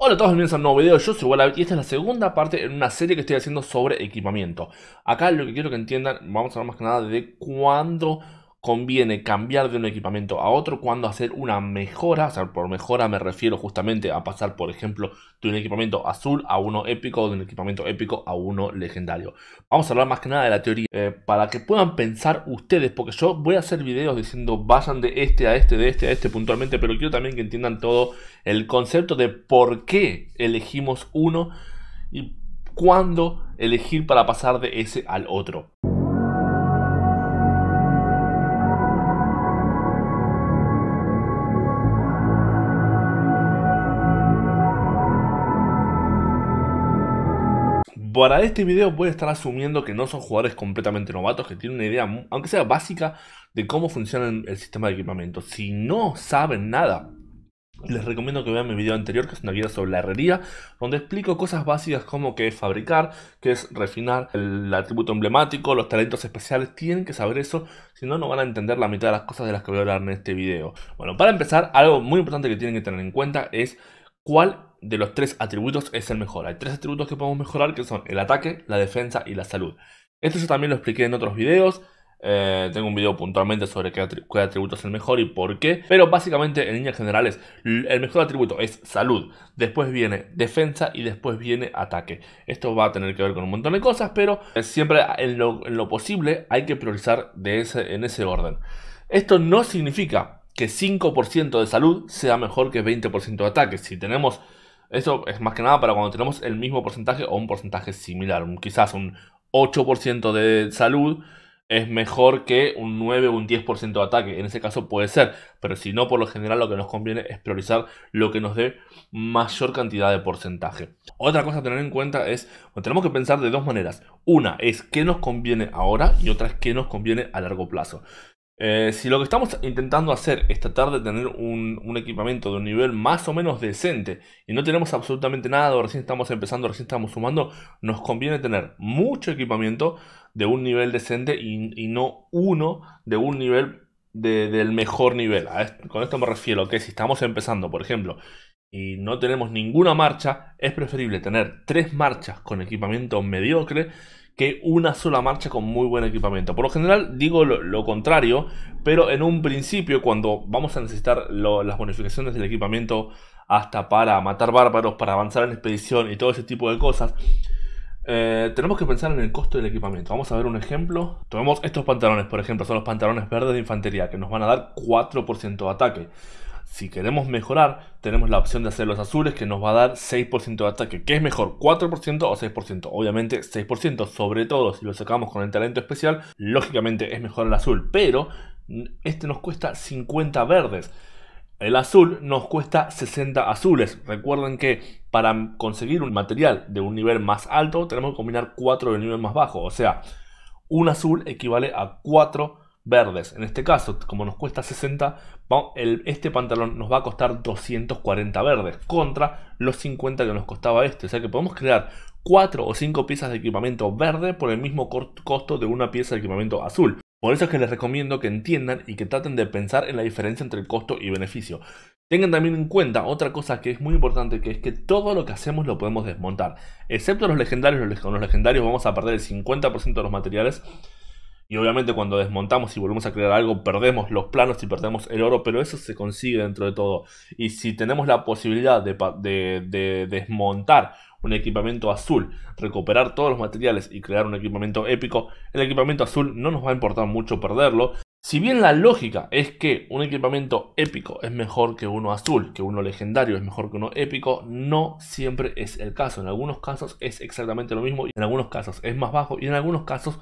Hola a todos, bienvenidos a un nuevo video, yo soy Wallace y esta es la segunda parte en una serie que estoy haciendo sobre equipamiento. Acá lo que quiero que entiendan, vamos a hablar más que nada de cuándo conviene cambiar de un equipamiento a otro, cuando hacer una mejora, o por mejora me refiero justamente a pasar, por ejemplo, de un equipamiento azul a uno épico, o de un equipamiento épico a uno legendario. Vamos a hablar más que nada de la teoría, eh, para que puedan pensar ustedes, porque yo voy a hacer videos diciendo vayan de este a este, de este a este puntualmente, pero quiero también que entiendan todo el concepto de por qué elegimos uno y cuándo elegir para pasar de ese al otro. para este video voy a estar asumiendo que no son jugadores completamente novatos, que tienen una idea, aunque sea básica, de cómo funciona el sistema de equipamiento. Si no saben nada, les recomiendo que vean mi video anterior, que es una guía sobre la herrería, donde explico cosas básicas como qué es fabricar, qué es refinar el atributo emblemático, los talentos especiales. Tienen que saber eso, si no, no van a entender la mitad de las cosas de las que voy a hablar en este video. Bueno, para empezar, algo muy importante que tienen que tener en cuenta es cuál de los tres atributos es el mejor. Hay tres atributos que podemos mejorar que son el ataque, la defensa y la salud. Esto yo también lo expliqué en otros videos. Eh, tengo un video puntualmente sobre qué, atributo es el mejor y por qué. Pero básicamente en líneas generales el mejor atributo es salud. Después viene defensa y después viene ataque. Esto va a tener que ver con un montón de cosas, pero eh, siempre en lo, posible hay que priorizar de ese, en ese orden. Esto no significa que 5% de salud sea mejor que 20% de ataque. Si tenemos eso es más que nada para cuando tenemos el mismo porcentaje o un porcentaje similar. Quizás un 8% de salud es mejor que un 9 o un 10% de ataque. En ese caso puede ser, pero si no, por lo general lo que nos conviene es priorizar lo que nos dé mayor cantidad de porcentaje. Otra cosa a tener en cuenta es, bueno, tenemos que pensar de dos maneras. Una es qué nos conviene ahora y otra es qué nos conviene a largo plazo. Eh, si lo que estamos intentando hacer es tratar de tener un, equipamiento de un nivel más o menos decente y no tenemos absolutamente nada, o recién estamos empezando, recién estamos sumando, nos conviene tener mucho equipamiento de un nivel decente y, no uno de un nivel del mejor nivel. con esto me refiero que si estamos empezando, por ejemplo, y no tenemos ninguna marcha, es preferible tener tres marchas con equipamiento mediocre que una sola marcha con muy buen equipamiento. Por lo general digo lo, contrario, pero en un principio cuando vamos a necesitar las bonificaciones del equipamiento hasta para matar bárbaros, para avanzar en expedición y todo ese tipo de cosas, eh, tenemos que pensar en el costo del equipamiento. Vamos a ver un ejemplo. Tomemos estos pantalones, por ejemplo, son los pantalones verdes de infantería, que nos van a dar 4% de ataque. Si queremos mejorar, tenemos la opción de hacer los azules que nos va a dar 6% de ataque. ¿Qué es mejor? ¿4% o 6%? Obviamente 6%, sobre todo si lo sacamos con el talento especial, lógicamente es mejor el azul. Pero este nos cuesta 50 verdes. El azul nos cuesta 60 azules. Recuerden que para conseguir un material de un nivel más alto tenemos que combinar 4 del nivel más bajo. O sea, un azul equivale a 4 verdes. En este caso, como nos cuesta 60, este pantalón nos va a costar 240 verdes contra los 50 que nos costaba este. O sea que podemos crear 4 o 5 piezas de equipamiento verde por el mismo costo de una pieza de equipamiento azul. Por eso es que les recomiendo que entiendan y que traten de pensar en la diferencia entre el costo y beneficio. Tengan también en cuenta otra cosa que es muy importante, que es que todo lo que hacemos lo podemos desmontar. Excepto los legendarios, con los legendarios vamos a perder el 50% de los materiales y obviamente cuando desmontamos y volvemos a crear algo, perdemos los planos y perdemos el oro, pero eso se consigue dentro de todo. Y si tenemos la posibilidad de, desmontar un equipamiento azul, recuperar todos los materiales y crear un equipamiento épico, el equipamiento azul no nos va a importar mucho perderlo. Si bien la lógica es que un equipamiento épico es mejor que uno azul, que uno legendario es mejor que uno épico, no siempre es el caso. En algunos casos es exactamente lo mismo y en algunos casos es más bajo y en algunos casos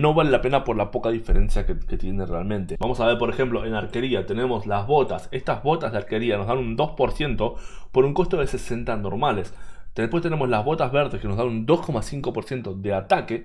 no vale la pena por la poca diferencia que, tiene realmente. Vamos a ver, por ejemplo, en arquería tenemos las botas. Estas botas de arquería nos dan un 2% por un costo de 60 normales. Después tenemos las botas verdes que nos dan un 2,5% de ataque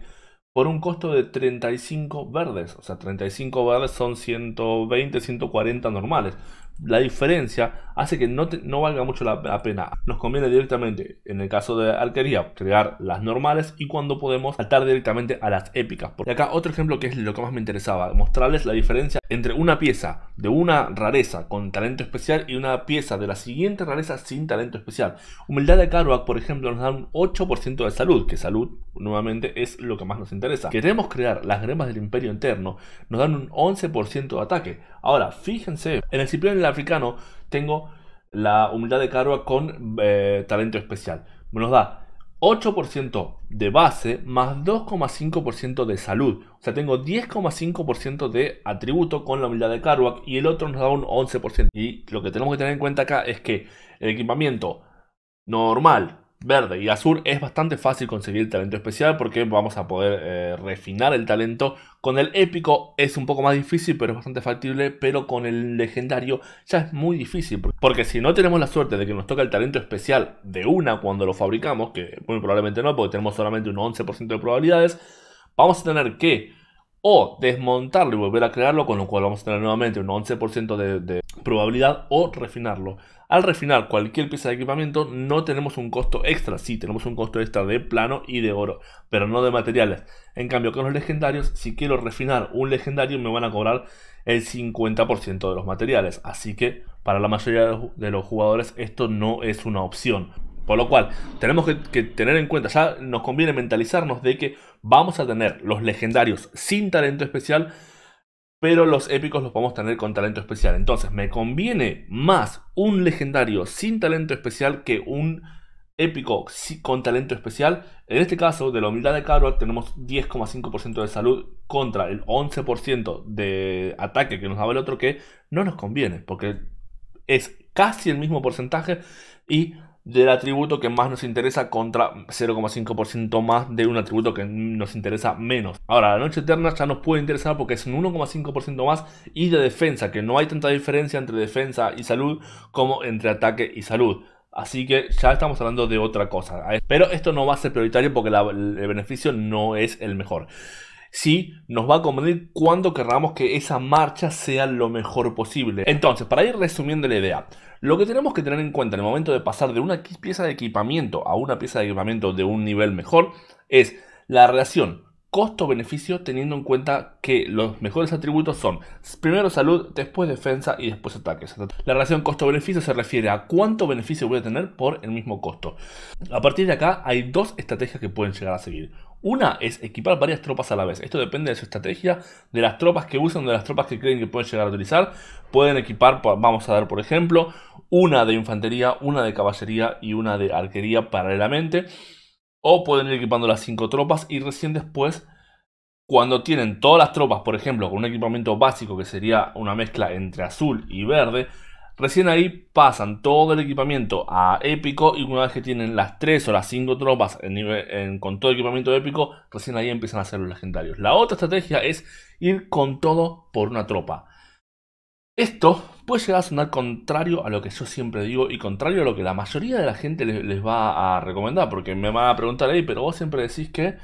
por un costo de 35 verdes. O sea, 35 verdes son 120, 140 normales la diferencia hace que no, valga mucho la, pena. Nos conviene directamente, en el caso de arquería, crear las normales y cuando podemos saltar directamente a las épicas. Porque acá otro ejemplo que es lo que más me interesaba, mostrarles la diferencia entre una pieza de una rareza con talento especial y una pieza de la siguiente rareza sin talento especial. Humildad de Karuak, por ejemplo, nos da un 8% de salud, que salud nuevamente es lo que más nos interesa. Queremos crear las gremas del imperio interno, nos dan un 11% de ataque. Ahora, fíjense, en el Cipriano el africano tengo la humildad de carga con eh, talento especial. Nos da 8% de base más 2,5% de salud. O sea, tengo 10,5% de atributo con la humildad de Carwack y el otro nos da un 11%. Y lo que tenemos que tener en cuenta acá es que el equipamiento normal verde y azul es bastante fácil conseguir el talento especial porque vamos a poder eh, refinar el talento. Con el épico es un poco más difícil, pero es bastante factible, pero con el legendario ya es muy difícil. Porque si no tenemos la suerte de que nos toca el talento especial de una cuando lo fabricamos, que muy probablemente no, porque tenemos solamente un 11% de probabilidades, vamos a tener que o desmontarlo y volver a crearlo, con lo cual vamos a tener nuevamente un 11% de, de probabilidad o refinarlo. Al refinar cualquier pieza de equipamiento no tenemos un costo extra, sí tenemos un costo extra de plano y de oro, pero no de materiales. En cambio con los legendarios, si quiero refinar un legendario me van a cobrar el 50% de los materiales, así que para la mayoría de los jugadores esto no es una opción. Por lo cual, tenemos que, tener en cuenta, ya nos conviene mentalizarnos de que vamos a tener los legendarios sin talento especial pero los épicos los podemos tener con talento especial. Entonces, me conviene más un legendario sin talento especial que un épico con talento especial. En este caso, de la humildad de Karuak, tenemos 10,5% de salud contra el 11% de ataque que nos daba el otro que no nos conviene, porque es casi el mismo porcentaje y del atributo que más nos interesa contra 0,5% más de un atributo que nos interesa menos. Ahora, la noche eterna ya nos puede interesar porque es un 1,5% más y de defensa, que no hay tanta diferencia entre defensa y salud como entre ataque y salud. Así que ya estamos hablando de otra cosa. Pero esto no va a ser prioritario porque el beneficio no es el mejor si nos va a convenir cuando querramos que esa marcha sea lo mejor posible. Entonces, para ir resumiendo la idea, lo que tenemos que tener en cuenta en el momento de pasar de una pieza de equipamiento a una pieza de equipamiento de un nivel mejor es la relación costo-beneficio teniendo en cuenta que los mejores atributos son primero salud, después defensa y después ataques. La relación costo-beneficio se refiere a cuánto beneficio voy a tener por el mismo costo. A partir de acá hay dos estrategias que pueden llegar a seguir. Una es equipar varias tropas a la vez. Esto depende de su estrategia, de las tropas que usan, de las tropas que creen que pueden llegar a utilizar. Pueden equipar, vamos a dar por ejemplo, una de infantería, una de caballería y una de arquería paralelamente. O pueden ir equipando las cinco tropas y recién después, cuando tienen todas las tropas, por ejemplo, con un equipamiento básico que sería una mezcla entre azul y verde, Recién ahí pasan todo el equipamiento a épico y una vez que tienen las 3 o las 5 tropas con todo el equipamiento épico, recién ahí empiezan a hacer los legendarios. La otra estrategia es ir con todo por una tropa. Esto puede llegar a sonar contrario a lo que yo siempre digo y contrario a lo que la mayoría de la gente les, les va a recomendar, porque me van a preguntar, ahí, pero vos siempre decís que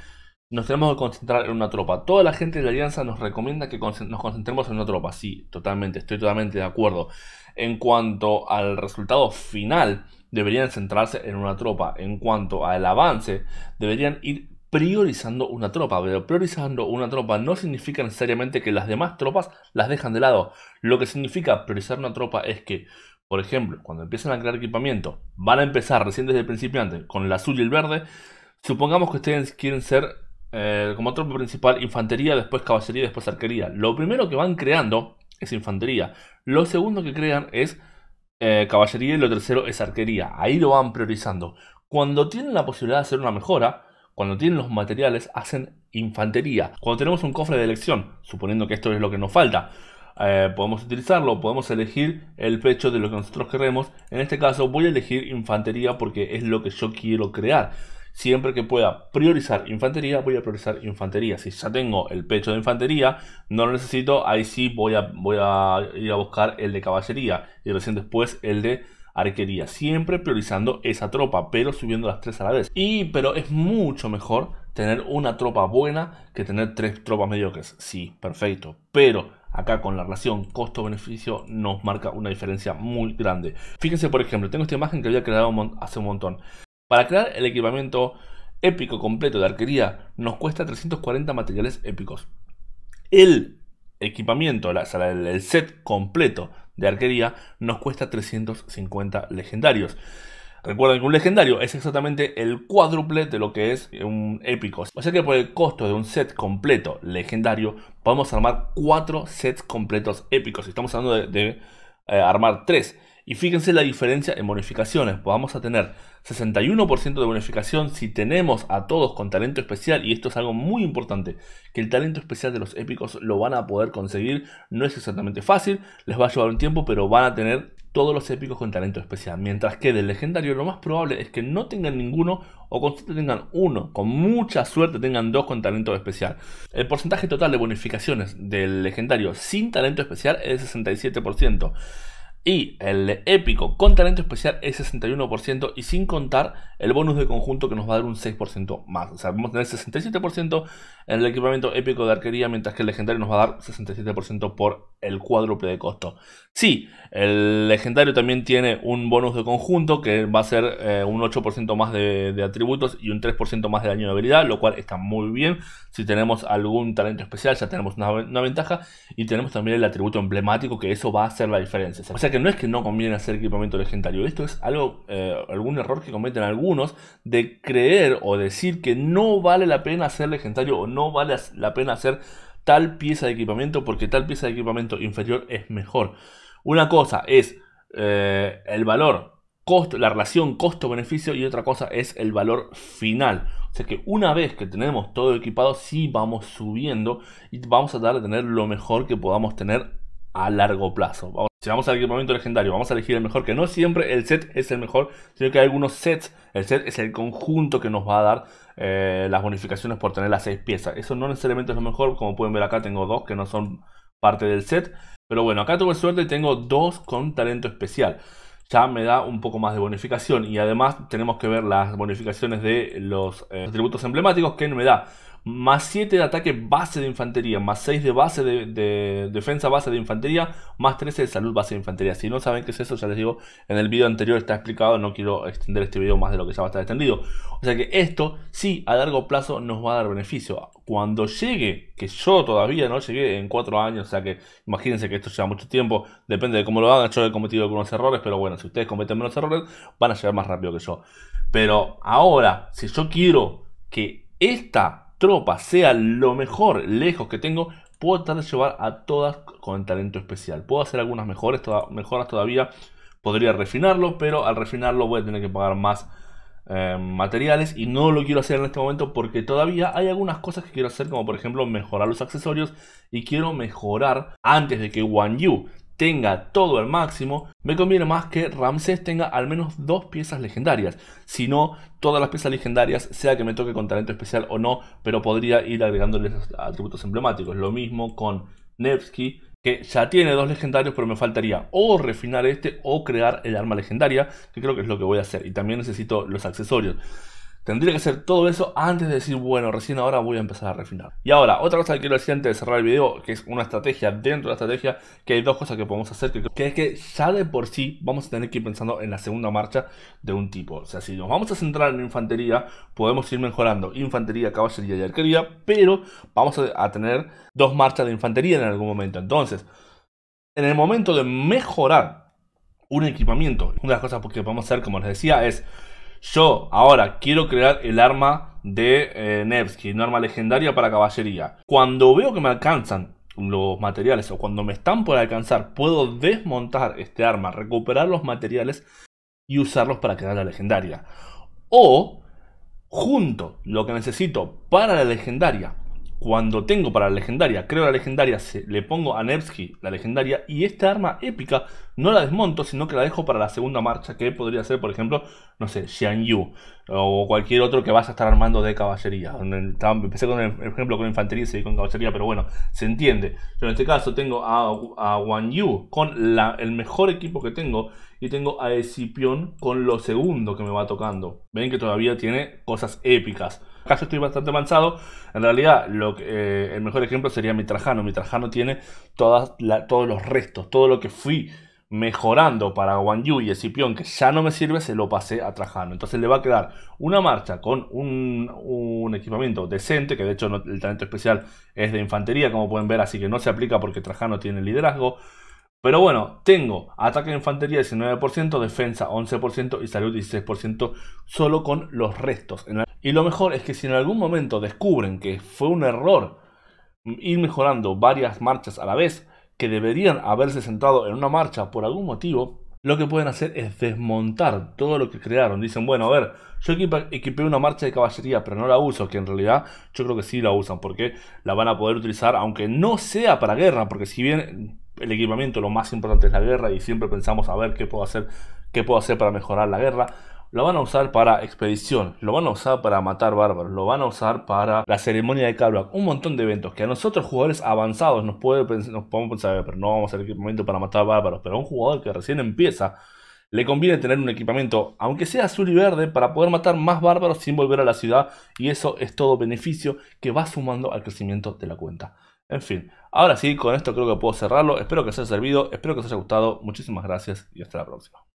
nos tenemos que concentrar en una tropa. Toda la gente de la alianza nos recomienda que nos concentremos en una tropa. Sí, totalmente, estoy totalmente de acuerdo. En cuanto al resultado final, deberían centrarse en una tropa. En cuanto al avance, deberían ir priorizando una tropa. Pero priorizando una tropa no significa necesariamente que las demás tropas las dejan de lado. Lo que significa priorizar una tropa es que, por ejemplo, cuando empiezan a crear equipamiento, van a empezar recién desde el principiante con el azul y el verde. Supongamos que ustedes quieren ser eh, como otro principal infantería, después caballería, después arquería. Lo primero que van creando es infantería. Lo segundo que crean es eh, caballería y lo tercero es arquería. Ahí lo van priorizando. Cuando tienen la posibilidad de hacer una mejora, cuando tienen los materiales, hacen infantería. Cuando tenemos un cofre de elección, suponiendo que esto es lo que nos falta, eh, podemos utilizarlo, podemos elegir el pecho de lo que nosotros queremos. En este caso voy a elegir infantería porque es lo que yo quiero crear siempre que pueda priorizar infantería, voy a priorizar infantería. Si ya tengo el pecho de infantería, no lo necesito, ahí sí voy a, ir a buscar el de caballería y recién después el de arquería, siempre priorizando esa tropa, pero subiendo las tres a la vez. Y pero es mucho mejor tener una tropa buena que tener tres tropas mediocres. Sí, perfecto, pero acá con la relación costo-beneficio nos marca una diferencia muy grande. Fíjense, por ejemplo, tengo esta imagen que había creado hace un montón. Para crear el equipamiento épico completo de arquería nos cuesta 340 materiales épicos. El equipamiento, la, el set completo de arquería nos cuesta 350 legendarios. Recuerden que un legendario es exactamente el cuádruple de lo que es un épico. O sea que por el costo de un set completo legendario podemos armar 4 sets completos épicos. Estamos hablando de, eh, armar 3. Y fíjense la diferencia en bonificaciones. Pues vamos a tener 61% de bonificación si tenemos a todos con talento especial. Y esto es algo muy importante. Que el talento especial de los épicos lo van a poder conseguir. No es exactamente fácil. Les va a llevar un tiempo. Pero van a tener todos los épicos con talento especial. Mientras que del legendario lo más probable es que no tengan ninguno o con suerte tengan uno. Con mucha suerte tengan dos con talento especial. El porcentaje total de bonificaciones del legendario sin talento especial es de 67%. Y el épico con talento especial es 61% y sin contar el bonus de conjunto que nos va a dar un 6% más. O sea, vamos a tener 67% en el equipamiento épico de arquería, mientras que el legendario nos va a dar 67% por el cuádruple de costo. Sí, el legendario también tiene un bonus de conjunto que va a ser eh, un 8% más de, atributos y un 3% más de daño de habilidad, lo cual está muy bien. Si tenemos algún talento especial ya tenemos una, una ventaja y tenemos también el atributo emblemático que eso va a hacer la diferencia. O sea que no es que no conviene hacer equipamiento legendario, esto es algo, eh, algún error que cometen algunos de creer o decir que no vale la pena hacer legendario o no vale la pena hacer tal pieza de equipamiento porque tal pieza de equipamiento inferior es mejor. Una cosa es eh, el valor, costo, la relación costo-beneficio y otra cosa es el valor final. O sea que una vez que tenemos todo equipado, sí vamos subiendo y vamos a tratar de tener lo mejor que podamos tener a largo plazo. Vamos, si vamos al equipamiento legendario, vamos a elegir el mejor, que no siempre el set es el mejor, sino que hay algunos sets. El set es el conjunto que nos va a dar eh, las bonificaciones por tener las seis piezas. Eso no necesariamente es lo mejor, como pueden ver acá tengo dos que no son parte del set. Pero bueno, acá tuve suerte y tengo dos con talento especial. Ya me da un poco más de bonificación y además tenemos que ver las bonificaciones de los eh, atributos emblemáticos que me da más 7 de ataque base de infantería, más 6 de base de, defensa base de infantería, más 13 de salud base de infantería. Si no saben qué es eso, ya les digo, en el video anterior está explicado, no quiero extender este video más de lo que ya va a estar extendido. O sea que esto sí a largo plazo nos va a dar beneficio. Cuando llegue, que yo todavía no llegué en 4 años, o sea que imagínense que esto lleva mucho tiempo, depende de cómo lo hagan, yo he cometido algunos errores, pero bueno, si ustedes cometen menos errores, van a llegar más rápido que yo. Pero ahora, si yo quiero que esta Tropa, sea lo mejor lejos que tengo, puedo tratar de llevar a todas con talento especial. Puedo hacer algunas mejores, mejoras todavía, podría refinarlo, pero al refinarlo voy a tener que pagar más eh, materiales y no lo quiero hacer en este momento porque todavía hay algunas cosas que quiero hacer, como por ejemplo mejorar los accesorios y quiero mejorar antes de que One Yu tenga todo al máximo, me conviene más que Ramsés tenga al menos dos piezas legendarias. Si no, todas las piezas legendarias, sea que me toque con talento especial o no, pero podría ir agregándoles atributos emblemáticos. Lo mismo con Nevsky, que ya tiene dos legendarios, pero me faltaría o refinar este o crear el arma legendaria, que creo que es lo que voy a hacer. Y también necesito los accesorios. Tendría que hacer todo eso antes de decir, bueno, recién ahora voy a empezar a refinar. Y ahora, otra cosa que quiero decir antes de cerrar el video, que es una estrategia dentro de la estrategia, que hay dos cosas que podemos hacer, que, es que ya de por sí vamos a tener que ir pensando en la segunda marcha de un tipo. O sea, si nos vamos a centrar en infantería, podemos ir mejorando infantería, caballería y arquería, pero vamos a, a tener dos marchas de infantería en algún momento. Entonces, en el momento de mejorar un equipamiento, una de las cosas que podemos hacer, como les decía, es yo ahora quiero crear el arma de eh, Nevsky, un arma legendaria para caballería. Cuando veo que me alcanzan los materiales o cuando me están por alcanzar, puedo desmontar este arma, recuperar los materiales y usarlos para crear la legendaria. O junto lo que necesito para la legendaria cuando tengo para la legendaria, creo la legendaria, se, le pongo a Nevsky la legendaria y esta arma épica no la desmonto, sino que la dejo para la segunda marcha que podría ser, por ejemplo, no sé, Xian Yu o cualquier otro que vas a estar armando de caballería. Empecé con el ejemplo con infantería y seguí con caballería, pero bueno, se entiende. Yo en este caso tengo a, a Wan Yu con el mejor equipo que tengo y tengo a Escipión con lo segundo que me va tocando. Ven que todavía tiene cosas épicas. Acá estoy bastante avanzado. En realidad, lo eh, el mejor ejemplo sería mi Trajano. Mi Trajano tiene todas todos los restos, todo lo que fui mejorando para Yu y Escipión, que ya no me sirve, se lo pasé a Trajano. Entonces le va a quedar una marcha con un, equipamiento decente, que de hecho el talento especial es de infantería, como pueden ver, así que no se aplica porque Trajano tiene liderazgo. Pero bueno, tengo ataque de infantería 19%, defensa 11% y salud 16% solo con los restos. Y lo mejor es que si en algún momento descubren que fue un error ir mejorando varias marchas a la vez, que deberían haberse sentado en una marcha por algún motivo, lo que pueden hacer es desmontar todo lo que crearon. Dicen, bueno, a ver, yo equipé una marcha de caballería, pero no la uso, que en realidad yo creo que sí la usan, porque la van a poder utilizar, aunque no sea para guerra, porque si bien el equipamiento lo más importante es la guerra y siempre pensamos a ver qué puedo hacer, qué puedo hacer para mejorar la guerra, lo van a usar para expedición, lo van a usar para matar bárbaros, lo van a usar para la ceremonia de Kabrak, un montón de eventos que a nosotros jugadores avanzados nos, nos podemos pensar, pero no vamos a hacer equipamiento para matar bárbaros, pero a un jugador que recién empieza le conviene tener un equipamiento, aunque sea azul y verde, para poder matar más bárbaros sin volver a la ciudad. Y eso es todo beneficio que va sumando al crecimiento de la cuenta. En fin, ahora sí, con esto creo que puedo cerrarlo. Espero que os haya servido, espero que os haya gustado. Muchísimas gracias y hasta la próxima.